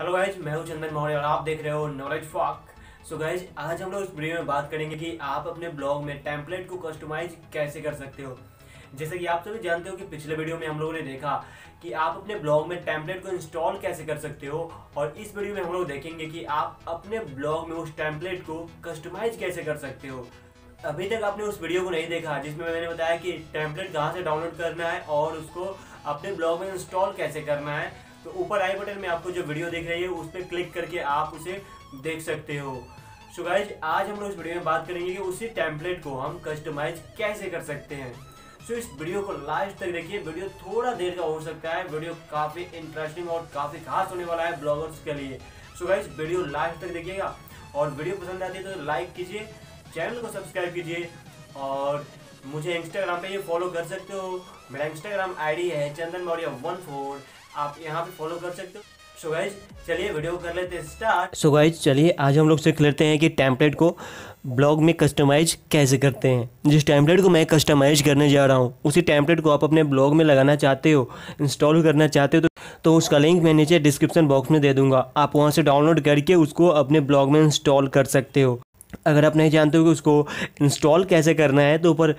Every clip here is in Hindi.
हेलो गाइज मैं हूं चंदन मौर्य और आप देख रहे हो नॉलेज फॉक सो गाइज आज हम लोग इस वीडियो में बात करेंगे कि आप अपने ब्लॉग में टेम्पलेट को कस्टमाइज कैसे कर सकते हो जैसे कि आप सभी जानते हो कि पिछले वीडियो में हम लोगों ने देखा कि आप अपने ब्लॉग में टेम्पलेट को इंस्टॉल कैसे कर सकते हो और इस वीडियो में हम लोग देखेंगे कि आप अपने ब्लॉग में उस टेम्पलेट को कस्टमाइज कैसे कर सकते हो अभी तक आपने उस वीडियो को नहीं देखा जिसमें मैंने बताया कि टेम्पलेट कहाँ से डाउनलोड करना है और उसको अपने ब्लॉग में इंस्टॉल कैसे करना है तो ऊपर आई बटन में आपको जो वीडियो देख रही है उस पर क्लिक करके आप उसे देख सकते हो सो गाइज आज हम लोग इस वीडियो में बात करेंगे कि उसी टैंपलेट को हम कस्टमाइज कैसे कर सकते हैं सो इस वीडियो को लास्ट तक देखिए वीडियो थोड़ा देर का हो सकता है वीडियो काफ़ी इंटरेस्टिंग और काफ़ी खास होने वाला है ब्लॉगर्स के लिए सो गाइज वीडियो लास्ट तक देखिएगा और वीडियो पसंद आती है तो लाइक कीजिए चैनल को सब्सक्राइब कीजिए और मुझे इंस्टाग्राम पे ये फॉलो कर सकते हो मेरा इंस्टाग्राम आईडी है चंदन मौर्य वन फोर आप यहाँ पे फॉलो कर सकते हो सो गाइज चलिए वीडियो कर लेते हैं स्टार्ट सो गाइज चलिए आज हम लोग सीख लेते हैं कि टैंपलेट को ब्लॉग में कस्टमाइज कैसे करते हैं जिस टैंपलेट को मैं कस्टमाइज करने जा रहा हूँ उसी टैंपलेट को आप अपने ब्लॉग में लगाना चाहते हो इंस्टॉल करना चाहते हो तो तो उसका लिंक मैं नीचे डिस्क्रिप्शन बॉक्स में दे दूंगा आप वहाँ से डाउनलोड करके उसको अपने ब्लॉग में इंस्टॉल कर सकते हो अगर आप नहीं जानते हो कि उसको इंस्टॉल कैसे करना है तो ऊपर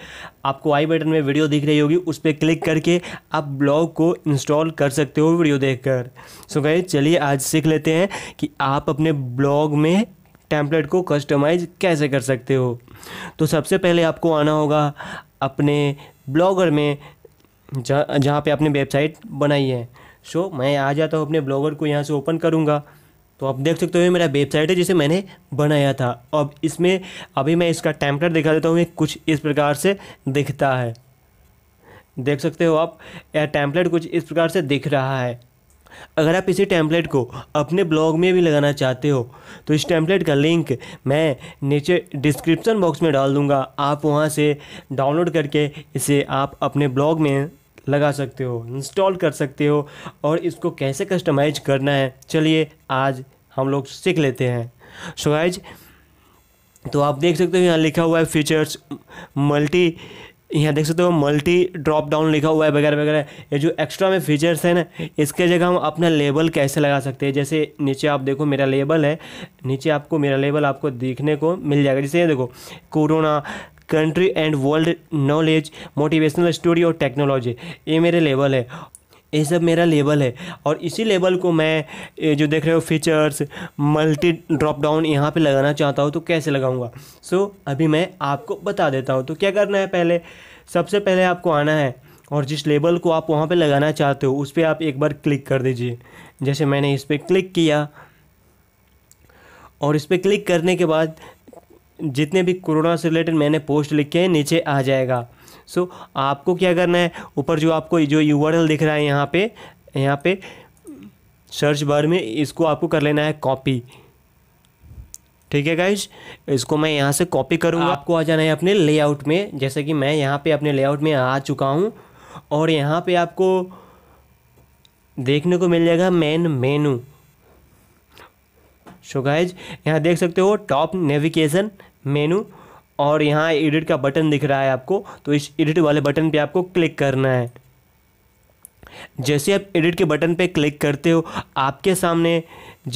आपको आई बटन में वीडियो दिख रही होगी उस पर क्लिक करके आप ब्लॉग को इंस्टॉल कर सकते हो वीडियो देखकर सो गए चलिए आज सीख लेते हैं कि आप अपने ब्लॉग में टैंपलेट को कस्टमाइज कैसे कर सकते हो तो सबसे पहले आपको आना होगा अपने ब्लॉगर में जहाँ जहाँ पे आपने वेबसाइट बनाई है सो मैं आ जाता हूँ अपने ब्लॉगर को यहाँ से ओपन करूँगा तो आप देख सकते हो ये मेरा वेबसाइट है जिसे मैंने बनाया था अब इसमें अभी मैं इसका टैंपलेट दिखा देता हूँ ये कुछ इस प्रकार से दिखता है देख सकते हो आप यह टैंपलेट कुछ इस प्रकार से दिख रहा है अगर आप इसी टैंपलेट को अपने ब्लॉग में भी लगाना चाहते हो तो इस टैंपलेट का लिंक मैं नीचे डिस्क्रिप्शन बॉक्स में डाल दूंगा आप वहां से डाउनलोड करके इसे आप अपने ब्लॉग में लगा सकते हो इंस्टॉल कर सकते हो और इसको कैसे कस्टमाइज करना है चलिए आज हम लोग सीख लेते हैं सो गाइज तो आप देख सकते हो यहाँ लिखा हुआ है फीचर्स मल्टी यहाँ देख सकते हो मल्टी ड्रॉप डाउन लिखा हुआ है वगैरह वगैरह ये जो एक्स्ट्रा में फीचर्स है ना इसके जगह हम अपना लेबल कैसे लगा सकते हैं जैसे नीचे आप देखो मेरा लेबल है नीचे आपको मेरा लेबल आपको देखने को मिल जाएगा जैसे ये देखो corona country and world knowledge motivational story और टेक्नोलॉजी ये मेरे लेवल है ये सब मेरा लेवल है और इसी लेवल को मैं जो देख रहे हो फीचर्स मल्टी ड्रॉप डाउन यहाँ पे लगाना चाहता हूँ तो कैसे लगाऊंगा सो so, अभी मैं आपको बता देता हूँ तो क्या करना है पहले सबसे पहले आपको आना है और जिस लेबल को आप वहाँ पे लगाना चाहते हो उस पर आप एक बार क्लिक कर दीजिए जैसे मैंने इस पर क्लिक किया और इस पर क्लिक करने के बाद जितने भी कोरोना से रिलेटेड मैंने पोस्ट लिखे हैं नीचे आ जाएगा सो so, आपको क्या करना है ऊपर जो आपको जो यू दिख रहा है यहाँ पे यहाँ पे सर्च बार में इसको आपको कर लेना है कॉपी ठीक है गाइज इसको मैं यहाँ से कॉपी करूँगा आपको आ जाना है अपने लेआउट में जैसे कि मैं यहाँ पे अपने लेआउट में आ चुका हूँ और यहाँ पे आपको देखने को मिल जाएगा मेन मेनू सो गाइज यहाँ देख सकते हो टॉप नेविगेशन मेनू और यहाँ एडिट का बटन दिख रहा है आपको तो इस एडिट वाले बटन पे आपको क्लिक करना है जैसे आप एडिट के बटन पे क्लिक करते हो आपके सामने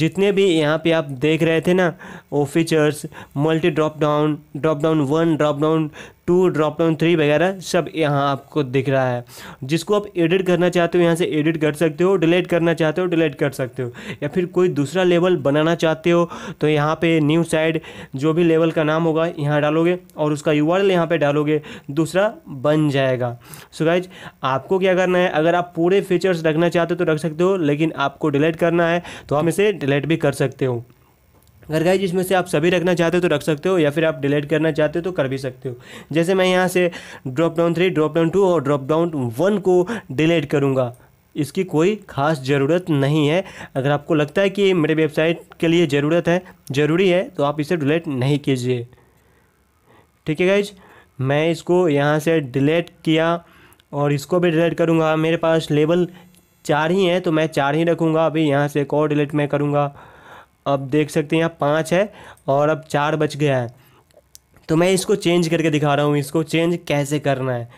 जितने भी यहाँ पे आप देख रहे थे ना वो features multi drop down drop down one drop down two drop down three वगैरह सब यहाँ आपको दिख रहा है जिसको आप एडिट करना चाहते हो यहाँ से एडिट कर सकते हो डिलीट करना चाहते हो डिलीट कर सकते हो या फिर कोई दूसरा लेवल बनाना चाहते हो तो यहाँ पे न्यू साइड जो भी लेवल का नाम होगा यहाँ डालोगे और उसका यू आर यहाँ पर डालोगे दूसरा बन जाएगा सो आपको क्या करना है अगर आप पूरे फीचर्स रखना चाहते हो तो रख सकते हो लेकिन आपको डिलीट करना है तो हम इसे डिलीट भी कर सकते हो अगर गाइज इसमें से आप सभी रखना चाहते हो तो रख सकते हो या फिर आप डिलीट करना चाहते हो तो कर भी सकते हो जैसे मैं यहाँ से drop down three drop down two और ड्रॉप डाउन वन को डिलीट करूँगा इसकी कोई खास ज़रूरत नहीं है अगर आपको लगता है कि मेरे वेबसाइट के लिए ज़रूरत है ज़रूरी है तो आप इसे डिलीट नहीं कीजिए ठीक है गाइज मैं इसको यहाँ से डिलीट किया और इसको भी डिलीट करूँगा मेरे पास लेबल चार ही हैं तो मैं चार ही रखूँगा अभी यहाँ से एक और डिलीट मैं करूँगा अब देख सकते हैं यहाँ पाँच है और अब चार बच गया है तो मैं इसको चेंज करके दिखा रहा हूँ इसको चेंज कैसे करना है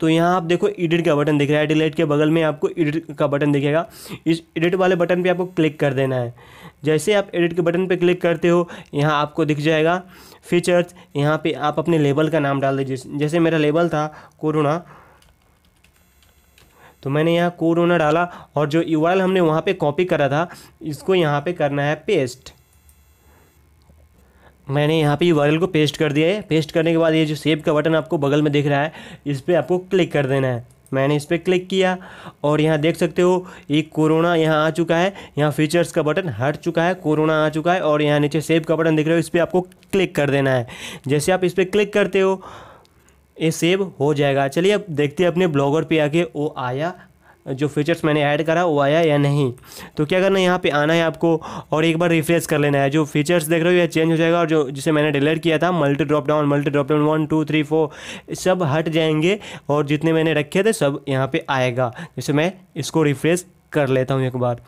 तो यहाँ आप देखो एडिट का बटन दिख रहा है डिलीट के बगल में आपको एडिट का बटन दिखेगा इस एडिट वाले बटन पे आपको क्लिक कर देना है जैसे आप एडिट के बटन पे क्लिक करते हो यहाँ आपको दिख जाएगा फीचर्स यहाँ पे आप अपने लेबल का नाम डाल दीजिए जैसे मेरा लेबल था कोरोना तो मैंने यहाँ कोड ओनर डाला और जो यू हमने वहाँ पे कॉपी करा था इसको यहाँ पे करना है पेस्ट मैंने यहाँ पे यू को पेस्ट कर दिया है पेस्ट करने के बाद ये जो सेब का बटन आपको बगल में दिख रहा है इस पर आपको क्लिक कर देना है मैंने इस पर क्लिक किया और यहाँ देख सकते हो ये कोरोना यहाँ आ चुका है यहाँ फीचर्स का बटन हट चुका है कोरोना आ चुका है और यहाँ नीचे सेब का बटन दिख रहा है इस पर आपको क्लिक कर देना है जैसे आप इस पर क्लिक करते हो ये सेव हो जाएगा चलिए अब देखते हैं अपने ब्लॉगर पे आके वो आया जो फीचर्स मैंने ऐड करा वो आया या नहीं तो क्या करना है यहाँ पे आना है आपको और एक बार रिफ्रेश कर लेना है जो फीचर्स देख रहे हो यह चेंज हो जाएगा और जो जिसे मैंने डिलीट किया था multi drop down multi drop down one two three four सब हट जाएंगे और जितने मैंने रखे थे सब यहाँ पर आएगा जैसे मैं इसको रिफ्रेश कर लेता हूँ एक बार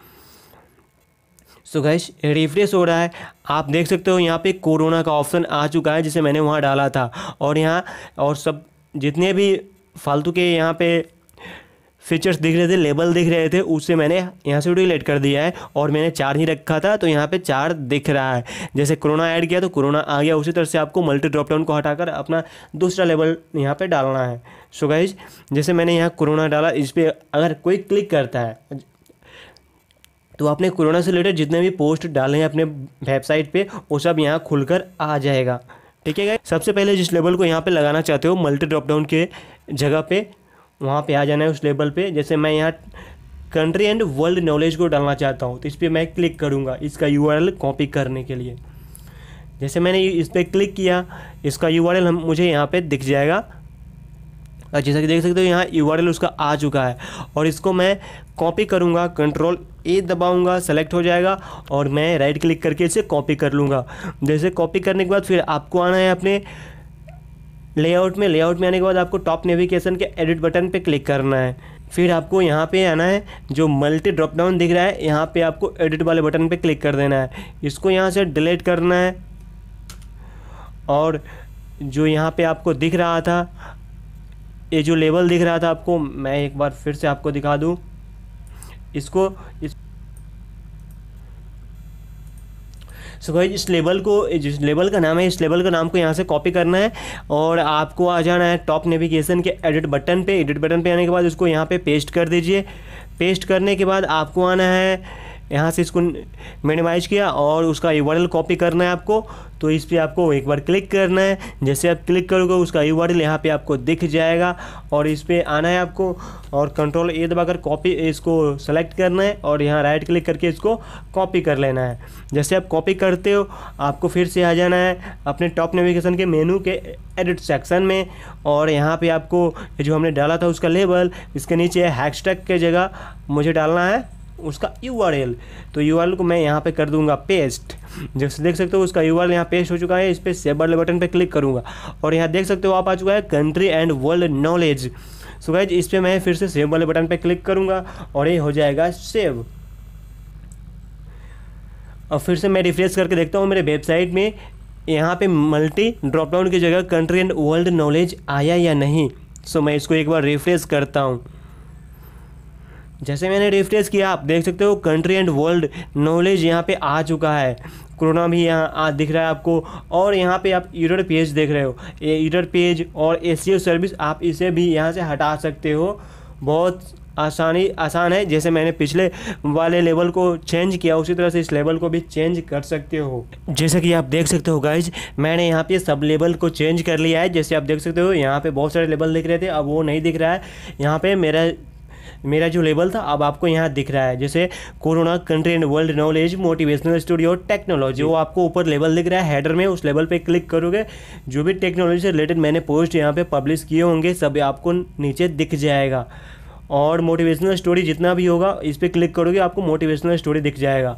सो गैश रिफ्रेश हो रहा है आप देख सकते हो यहाँ पे कोरोना का ऑप्शन आ चुका है जिसे मैंने वहाँ डाला था और यहाँ और सब जितने भी फालतू के यहाँ पे फीचर्स दिख रहे थे लेबल दिख रहे थे उसे मैंने यहाँ से डिलीट कर दिया है और मैंने चार ही रखा था तो यहाँ पे चार दिख रहा है जैसे कोरोना ऐड किया तो कोरोना आ गया उसी तरह से आपको मल्टी ड्रॉप डाउन को हटाकर अपना दूसरा लेबल यहाँ पे डालना है सो so गाइज जैसे मैंने यहाँ कोरोना डाला इस पर अगर कोई क्लिक करता है तो आपने कोरोना से रिलेटेड जितने भी पोस्ट डाले हैं अपने वेबसाइट पे वो सब यहाँ खुलकर आ जाएगा ठीक है सबसे पहले जिस लेबल को यहाँ पे लगाना चाहते हो मल्टी ड्रॉप डाउन के जगह पे वहाँ पे आ जाना है उस लेबल पे जैसे मैं यहाँ कंट्री एंड वर्ल्ड नॉलेज को डालना चाहता हूँ तो इस पर मैं क्लिक करूँगा इसका यू कॉपी करने के लिए जैसे मैंने इस पर क्लिक किया इसका यू हम मुझे यहाँ पर दिख जाएगा जैसा कि देख सकते हो यहाँ यू उसका आ चुका है और इसको मैं कॉपी करूँगा कंट्रोल ए दबाऊँगा सेलेक्ट हो जाएगा और मैं राइट क्लिक करके इसे कॉपी कर लूँगा जैसे कॉपी करने के बाद फिर आपको आना है अपने लेआउट में लेआउट में आने के बाद आपको टॉप नेविगेशन के एडिट बटन पे क्लिक करना है फिर आपको यहाँ पे आना है जो मल्टी ड्रॉप डाउन दिख रहा है यहाँ पे आपको एडिट वाले बटन पे क्लिक कर देना है इसको यहाँ से डिलीट करना है और जो यहाँ पे आपको दिख रहा था ये जो लेबल दिख रहा था आपको मैं एक बार फिर से आपको दिखा दूँ इसको इस सो भाई इस लेवल को जिस लेबल का नाम है इस लेवल का नाम को यहाँ से कॉपी करना है और आपको आ जाना है टॉप नेविगेशन के एडिट बटन पे एडिट बटन पे आने के बाद उसको यहाँ पे पेस्ट कर दीजिए पेस्ट करने के बाद आपको आना है यहाँ से इसको मिनिमाइज किया और उसका यू कॉपी करना है आपको तो इस पर आपको एक बार क्लिक करना है जैसे आप क्लिक करोगे उसका यू आर यहाँ पर आपको दिख जाएगा और इस पर आना है आपको और कंट्रोल ए दबाकर कॉपी इसको सेलेक्ट करना है और यहाँ राइट क्लिक करके इसको कॉपी कर लेना है जैसे आप कॉपी करते हो आपको फिर से आ जाना है अपने टॉप नेविगेशन के मेनू के एडिट सेक्शन में और यहाँ पे आपको जो हमने डाला था उसका लेबल इसके नीचे हैशटैग के जगह मुझे डालना है उसका यू तो यू को मैं यहाँ पर कर दूंगा पेस्ट जैसे देख सकते हो उसका यू आर यहाँ पेस्ट हो चुका है इस पर सेव वाले बटन पर क्लिक करूँगा और यहाँ देख सकते हो आप आ चुका है country and world knowledge so guys इस पर मैं फिर से सेव वाले बटन पर क्लिक करूँगा और ये हो जाएगा सेव और फिर से मैं रिफ्रेश करके देखता हूँ मेरे वेबसाइट में यहाँ पे मल्टी ड्रॉपडाउन की जगह कंट्री एंड वर्ल्ड नॉलेज आया या नहीं सो so, मैं इसको एक बार रिफ्रेश करता हूँ जैसे मैंने रिफ्रेश किया आप देख सकते हो कंट्री एंड वर्ल्ड नॉलेज यहाँ पे आ चुका है कोरोना भी यहाँ आ दिख रहा है आपको और यहाँ पे आप ईडर पेज देख रहे हो ये ईडर पेज और ए सर्विस आप इसे भी यहाँ से हटा सकते हो बहुत आसानी आसान है जैसे मैंने पिछले वाले लेवल को चेंज किया उसी तरह से इस लेवल को भी चेंज कर सकते हो जैसे कि आप देख सकते हो गाइज मैंने यहाँ पे सब लेवल को चेंज कर लिया है जैसे आप देख सकते हो यहाँ पे बहुत सारे लेवल दिख रहे थे अब वो नहीं दिख रहा है यहाँ पे मेरा मेरा जो लेबल था अब आपको यहाँ दिख रहा है जैसे corona country and world knowledge motivational studio technology वो आपको ऊपर लेवल दिख रहा है हेडर में उस लेवल पर क्लिक करोगे जो भी टेक्नोलॉजी से रिलेटेड मैंने पोस्ट यहाँ पर पब्लिश किए होंगे सब आपको नीचे दिख जाएगा और मोटिवेशनल स्टोरी जितना भी होगा इस पर क्लिक करोगे आपको मोटिवेशनल स्टोरी दिख जाएगा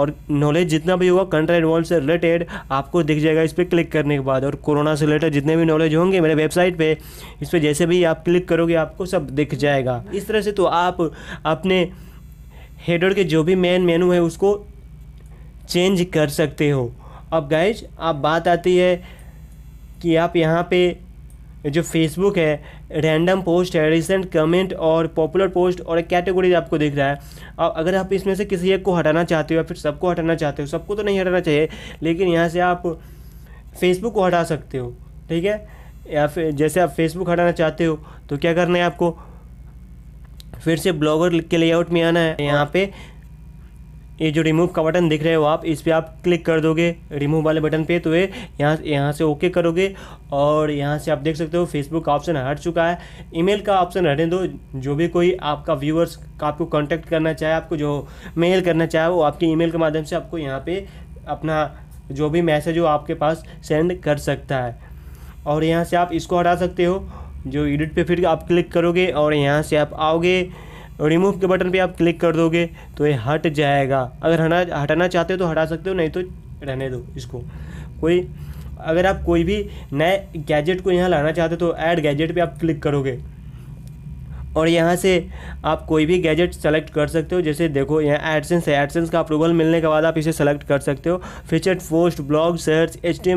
और नॉलेज जितना भी होगा कंट्रा इन्वॉल्व से रिलेटेड आपको दिख जाएगा इस पर क्लिक करने के बाद और कोरोना से रिलेटेड जितने भी नॉलेज होंगे मेरे वेबसाइट पर इस पर जैसे भी आप क्लिक करोगे आपको सब दिख जाएगा इस तरह से तो आप अपने हेडर के जो भी मेन मेनू है उसको चेंज कर सकते हो अब गाइज आप बात आती है कि आप यहाँ पे जो फेसबुक है रैंडम पोस्ट है रिसेंट कमेंट और पॉपुलर पोस्ट और एक कैटेगरी आपको दिख रहा है अब अगर आप इसमें से किसी एक को हटाना चाहते हो या फिर सबको हटाना चाहते हो सबको तो नहीं हटाना चाहिए लेकिन यहाँ से आप फेसबुक को हटा सकते हो ठीक है या फिर जैसे आप फेसबुक हटाना चाहते हो तो क्या करना है आपको फिर से ब्लॉगर के लेआउट में आना है यहाँ पे ये जो रिमूव का बटन दिख रहे हो आप इस पर आप क्लिक कर दोगे रिमूव वाले बटन पे तो ये यहाँ यहाँ से ओके करोगे और यहाँ से आप देख सकते हो फेसबुक का ऑप्शन हट चुका है ईमेल का ऑप्शन हटने दो जो भी कोई आपका व्यूअर्स का आपको कांटेक्ट करना चाहे आपको जो मेल करना चाहे वो आपके ईमेल के माध्यम से आपको यहाँ पर अपना जो भी मैसेज हो आपके पास सेंड कर सकता है और यहाँ से आप इसको हटा सकते हो जो एडिट पर फिर आप क्लिक करोगे और यहाँ से आप आओगे रिमूव के बटन पे आप क्लिक कर दोगे तो ये हट जाएगा अगर हटा हटाना चाहते हो तो हटा सकते हो नहीं तो रहने दो इसको कोई अगर आप कोई भी नए गैजेट को यहाँ लाना चाहते हो तो ऐड गैजेट पे आप क्लिक करोगे और यहाँ से आप कोई भी गैजेट सेलेक्ट कर सकते हो जैसे देखो यहाँ एडसेंस है एडसेंस का अप्रूवल मिलने के बाद आप इसे सेलेक्ट कर सकते हो feature post blog search H T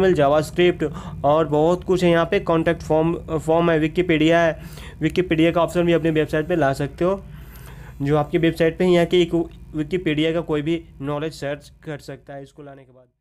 script और बहुत कुछ है यहाँ पे कॉन्टैक्ट फॉर्म फॉर्म है विकीपीडिया है विकीपीडिया का ऑप्शन भी अपनी वेबसाइट पर ला सकते हो जो आपकी वेबसाइट पर यहाँ की विकीपीडिया का कोई भी नॉलेज सर्च कर सकता है इसको लाने के बाद